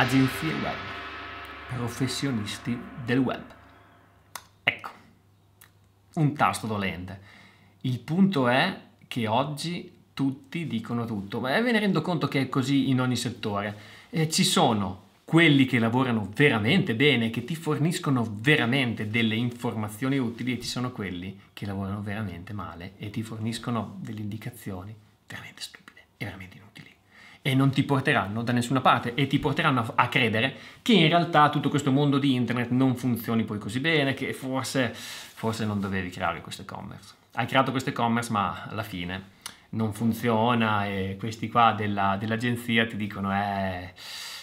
agenzie web, professionisti del web. Ecco, un tasto dolente. Il punto è che oggi tutti dicono tutto, e ve ne rendo conto che è così in ogni settore. Eh, ci sono quelli che lavorano veramente bene, che ti forniscono veramente delle informazioni utili e ci sono quelli che lavorano veramente male e ti forniscono delle indicazioni veramente stupide e veramente inutili e non ti porteranno da nessuna parte e ti porteranno a, credere che in realtà tutto questo mondo di internet non funzioni poi così bene, che forse, forse non dovevi creare questo e-commerce. Hai creato questo e-commerce ma alla fine non funziona e questi qua della, dell'agenzia ti dicono eh,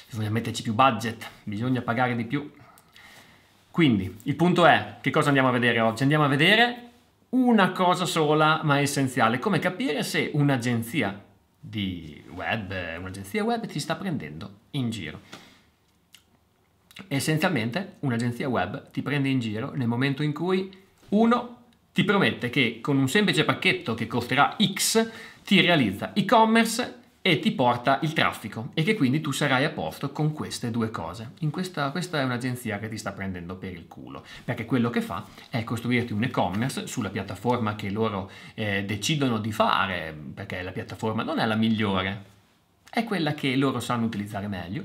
bisogna metterci più budget, bisogna pagare di più. Quindi il punto è che cosa andiamo a vedere oggi? Andiamo a vedere una cosa sola ma essenziale, come capire se un'agenzia di web, eh, un'agenzia web ti sta prendendo in giro. Essenzialmente un'agenzia web ti prende in giro nel momento in cui uno ti promette che con un semplice pacchetto che costerà X ti realizza e-commerce e ti porta il traffico e che quindi tu sarai a posto con queste due cose. In Questa, questa, è un'agenzia che ti sta prendendo per il culo, perché quello che fa è costruirti un e-commerce sulla piattaforma che loro eh, decidono di fare, perché la piattaforma non è la migliore, è quella che loro sanno utilizzare meglio.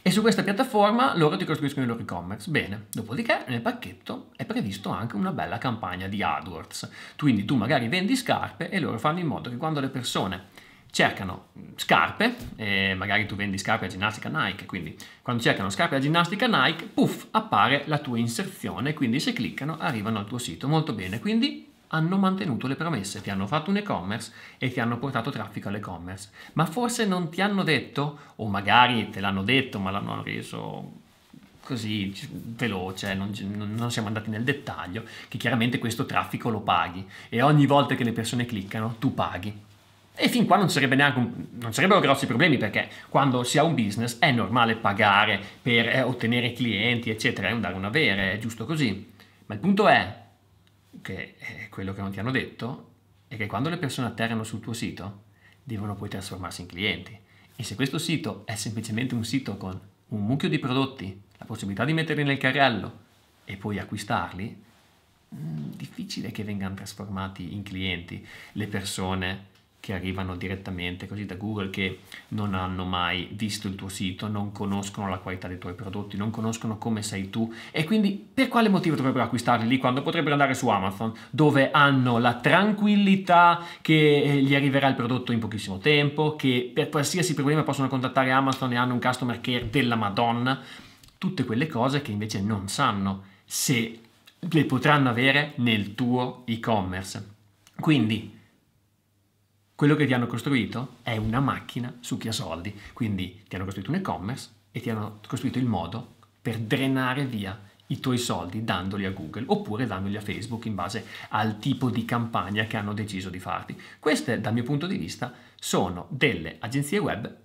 E su questa piattaforma loro ti costruiscono il loro e-commerce. Bene, dopodiché nel pacchetto è previsto anche una bella campagna di AdWords. Quindi tu magari vendi scarpe e loro fanno in modo che quando le persone cercano scarpe, eh, magari tu vendi scarpe a ginnastica Nike, quindi quando cercano scarpe a ginnastica Nike, puff, appare la tua inserzione, quindi se cliccano arrivano al tuo sito, molto bene, quindi hanno mantenuto le promesse, ti hanno fatto un e-commerce e ti hanno portato traffico all'e-commerce, ma forse non ti hanno detto, o magari te l'hanno detto ma l'hanno reso così veloce, non, non, siamo andati nel dettaglio, che chiaramente questo traffico lo paghi e ogni volta che le persone cliccano tu paghi. E fin qua non, sarebbe un, non, sarebbero grossi problemi perché quando si ha un business è normale pagare per eh, ottenere clienti, eccetera, è un dare un avere, è giusto così. Ma il punto è che è eh, quello che non ti hanno detto è che quando le persone atterrano sul tuo sito devono poi trasformarsi in clienti. E se questo sito è semplicemente un sito con un mucchio di prodotti, la possibilità di metterli nel carrello e poi acquistarli, mh, mm, difficile che vengano trasformati in clienti le persone che arrivano direttamente così da Google che non hanno mai visto il tuo sito, non conoscono la qualità dei tuoi prodotti, non conoscono come sei tu e quindi per quale motivo dovrebbero acquistarli lì quando potrebbero andare su Amazon dove hanno la tranquillità che eh, gli arriverà il prodotto in pochissimo tempo, che per qualsiasi problema possono contattare Amazon e hanno un customer care della Madonna, tutte quelle cose che invece non sanno se le potranno avere nel tuo e-commerce. Quindi quello che ti hanno costruito è una macchina su chi ha soldi, quindi ti hanno costruito un e-commerce e ti hanno costruito il modo per drenare via i tuoi soldi dandoli a Google oppure dandoli a Facebook in base al tipo di campagna che hanno deciso di farti. Queste, dal mio punto di vista, sono delle agenzie web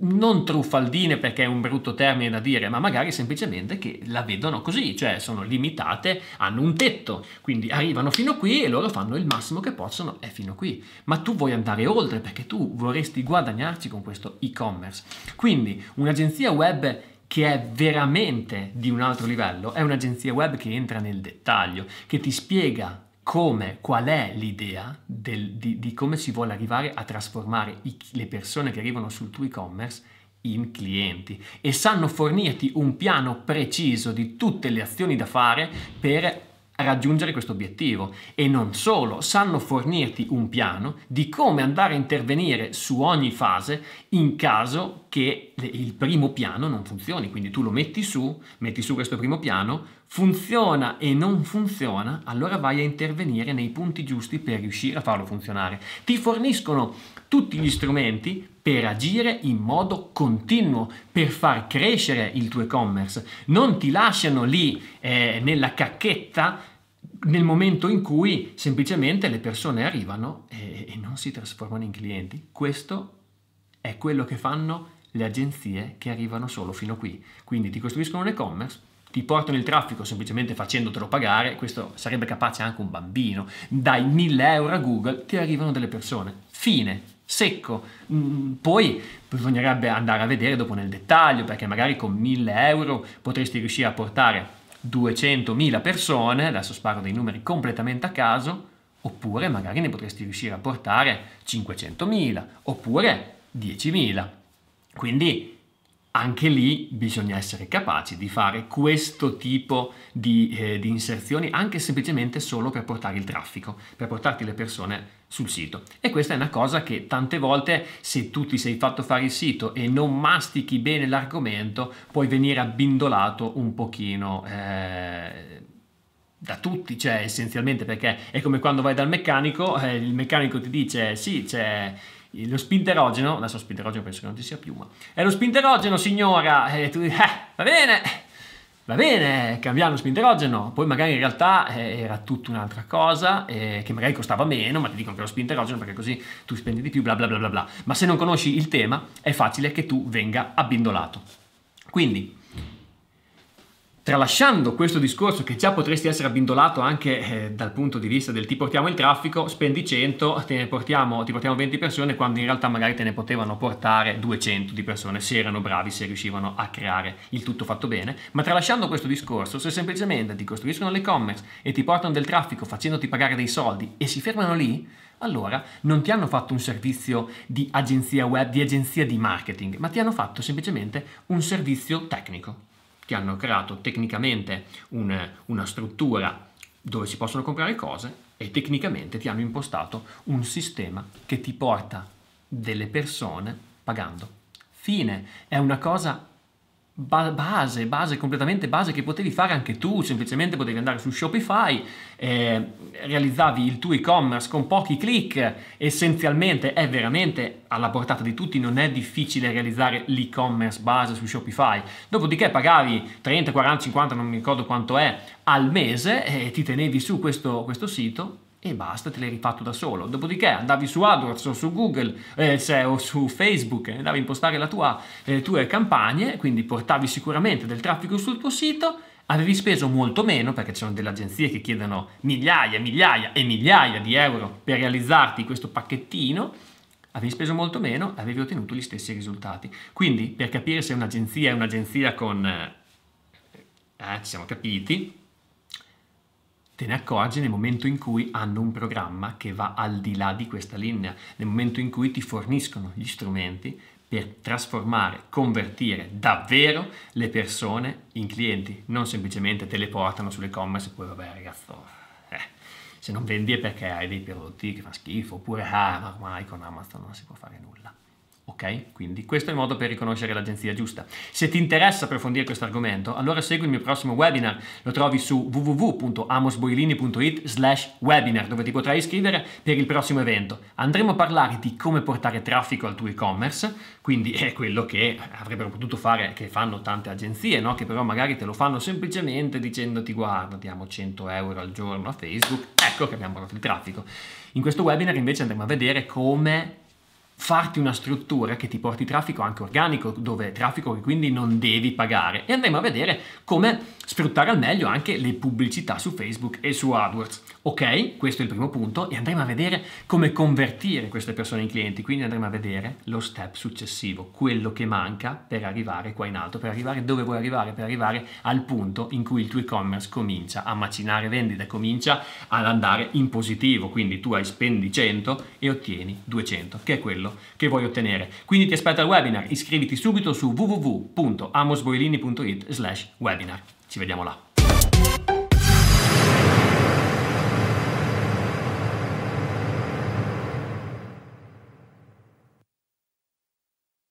non truffaldine perché è un brutto termine da dire, ma magari semplicemente che la vedono così, cioè sono limitate, hanno un tetto, quindi arrivano fino qui e loro fanno il massimo che possono, e fino qui. Ma tu vuoi andare oltre perché tu vorresti guadagnarci con questo e-commerce. Quindi un'agenzia web che è veramente di un altro livello, è un'agenzia web che entra nel dettaglio, che ti spiega come, qual è l'idea del, di, di, come si vuole arrivare a trasformare i, le persone che arrivano sul tuo e-commerce in clienti e sanno fornirti un piano preciso di tutte le azioni da fare per raggiungere questo obiettivo e non solo, sanno fornirti un piano di come andare a intervenire su ogni fase in caso che il primo piano non funzioni, quindi tu lo metti su, metti su questo primo piano, funziona e non funziona, allora vai a intervenire nei punti giusti per riuscire a farlo funzionare. Ti forniscono tutti gli strumenti per agire in modo continuo, per far crescere il tuo e-commerce. Non ti lasciano lì eh, nella cacchetta nel momento in cui semplicemente le persone arrivano e, eh, e non si trasformano in clienti. Questo è quello che fanno le agenzie che arrivano solo fino qui. Quindi ti costruiscono un e-commerce, ti portano il traffico semplicemente facendotelo pagare, questo sarebbe capace anche un bambino, dai 1000 euro a Google ti arrivano delle persone. Fine. Secco, mm, poi bisognerebbe andare a vedere dopo nel dettaglio perché magari con 1000 euro potresti riuscire a portare 200.000 persone, adesso sparo dei numeri completamente a caso, oppure magari ne potresti riuscire a portare 500.000, oppure 10.000. Quindi anche lì bisogna essere capaci di fare questo tipo di, eh, di, inserzioni anche semplicemente solo per portare il traffico, per portarti le persone sul sito. E questa è una cosa che tante volte se tu ti sei fatto fare il sito e non mastichi bene l'argomento puoi venire abbindolato un pochino eh, da tutti, cioè essenzialmente perché è come quando vai dal meccanico, eh, il meccanico ti dice sì c'è... Lo spinterogeno, adesso spinterogeno penso che non ci sia più, ma... È lo spinterogeno, signora! E eh, tu dici, eh, va bene! Va bene, cambiamo lo spinterogeno. Poi magari in realtà eh, era tutta un'altra cosa, eh, che magari costava meno, ma ti dicono che è lo spinterogeno perché così tu spendi di più, bla bla bla bla bla. Ma se non conosci il tema, è facile che tu venga abbindolato. Quindi, Tralasciando questo discorso che già potresti essere abbindolato anche eh, dal punto di vista del ti portiamo il traffico, spendi 100, portiamo, ti portiamo 20 persone quando in realtà magari te ne potevano portare 200 di persone se erano bravi, se riuscivano a creare il tutto fatto bene, ma tralasciando questo discorso, se semplicemente ti costruiscono l'e-commerce e ti portano del traffico facendoti pagare dei soldi e si fermano lì, allora non ti hanno fatto un servizio di agenzia web, di agenzia di marketing, ma ti hanno fatto semplicemente un servizio tecnico che hanno creato tecnicamente un, una struttura dove si possono comprare cose e tecnicamente ti hanno impostato un sistema che ti porta delle persone pagando. Fine, è una cosa base, base, completamente base che potevi fare anche tu, semplicemente potevi andare su Shopify, eh, realizzavi il tuo e-commerce con pochi clic, essenzialmente è veramente alla portata di tutti, non è difficile realizzare l'e-commerce base su Shopify, dopodiché pagavi 30, 40, 50, non mi ricordo quanto è, al mese e eh, ti tenevi su questo, questo sito e basta, te l'hai rifatto da solo. Dopodiché andavi su AdWords o su Google eh, cioè, o su Facebook eh, andavi a impostare le eh, tue campagne, quindi portavi sicuramente del traffico sul tuo sito, avevi speso molto meno perché ci sono delle agenzie che chiedono migliaia, migliaia e migliaia di euro per realizzarti questo pacchettino, avevi speso molto meno e avevi ottenuto gli stessi risultati. Quindi per capire se un'agenzia è un'agenzia con... Eh, eh ci siamo capiti, Te ne accorgi nel momento in cui hanno un programma che va al di là di questa linea, nel momento in cui ti forniscono gli strumenti per trasformare, convertire davvero le persone in clienti, non semplicemente te le portano sull'e-commerce e poi vabbè ragazzo, eh, se non vendi è perché hai dei prodotti che fanno schifo, oppure ah, ormai con Amazon non si può fare nulla. Ok? Quindi questo è il modo per riconoscere l'agenzia giusta. Se ti interessa approfondire questo argomento, allora segui il mio prossimo webinar. Lo trovi su www.amosboilini.it slash webinar, dove ti potrai iscrivere per il prossimo evento. Andremo a parlare di come portare traffico al tuo e-commerce, quindi è quello che avrebbero potuto fare, che fanno tante agenzie, no? Che però magari te lo fanno semplicemente dicendoti guarda, diamo 100 euro al giorno a Facebook, ecco che abbiamo portato il traffico. In questo webinar invece andremo a vedere come farti una struttura che ti porti traffico anche organico, dove traffico che quindi non devi pagare. E andremo a vedere come sfruttare al meglio anche le pubblicità su Facebook e su AdWords. Ok, questo è il primo punto e andremo a vedere come convertire queste persone in clienti, quindi andremo a vedere lo step successivo, quello che manca per arrivare qua in alto, per arrivare dove vuoi arrivare, per arrivare al punto in cui il tuo e-commerce comincia a macinare vendite, comincia ad andare in positivo, quindi tu hai spendi 100 e ottieni 200, che è quello che vuoi ottenere. Quindi ti aspetto al webinar, iscriviti subito su www.amosboilini.it slash webinar. Ci vediamo là.